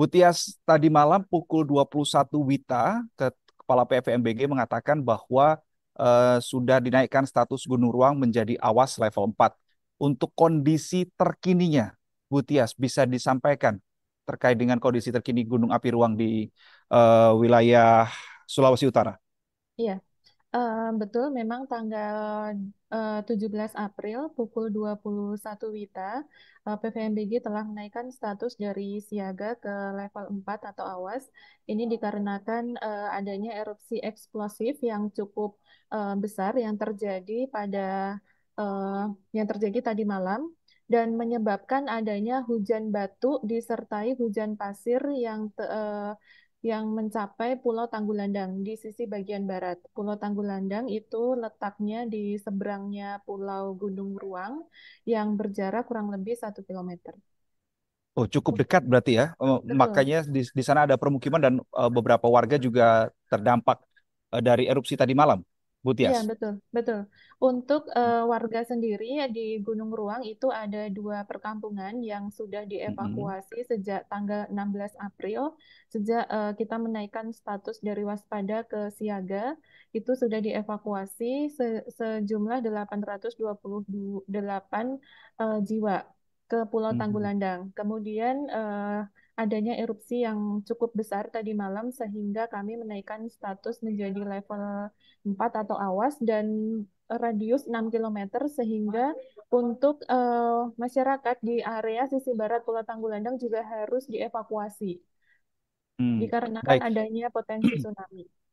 Butias tadi malam pukul 21 Wita Kepala PVMBG mengatakan bahwa eh, sudah dinaikkan status Gunung Ruang menjadi awas level 4. Untuk kondisi terkininya, Butias bisa disampaikan terkait dengan kondisi terkini Gunung Api Ruang di eh, wilayah Sulawesi Utara. Iya, betul, memang tanggal uh, 17 April pukul 21 Wita, uh, PVMBG telah menaikkan status dari siaga ke level 4 atau awas. Ini dikarenakan uh, adanya erupsi eksplosif yang cukup uh, besar yang terjadi pada uh, yang terjadi tadi malam dan menyebabkan adanya hujan batu disertai hujan pasir yang te, uh, yang mencapai Pulau Tanggulandang di sisi bagian barat. Pulau Tanggulandang itu letaknya di seberangnya Pulau Gunung Ruang yang berjarak kurang lebih satu kilometer. Oh, cukup dekat berarti ya. Oh, Betul. Makanya di, di sana ada permukiman dan uh, beberapa warga juga terdampak uh, dari erupsi tadi malam. Iya, betul, betul. Untuk uh, warga sendiri di Gunung Ruang itu ada dua perkampungan yang sudah dievakuasi mm dievakuasi sejak tanggal 16 April, sejak uh, kita menaikkan status dari waspada ke siaga, itu sudah dievakuasi se sejumlah 828 uh, eh, jiwa ke Pulau mm -hmm. Tanggulandang. Kemudian uh, adanya erupsi yang cukup besar tadi malam sehingga kami menaikkan status menjadi level 4 atau awas dan radius 6 km sehingga untuk uh, masyarakat di area sisi barat Pulau Tanggulandang juga harus dievakuasi. Hmm. Dikarenakan Baik. adanya potensi tsunami.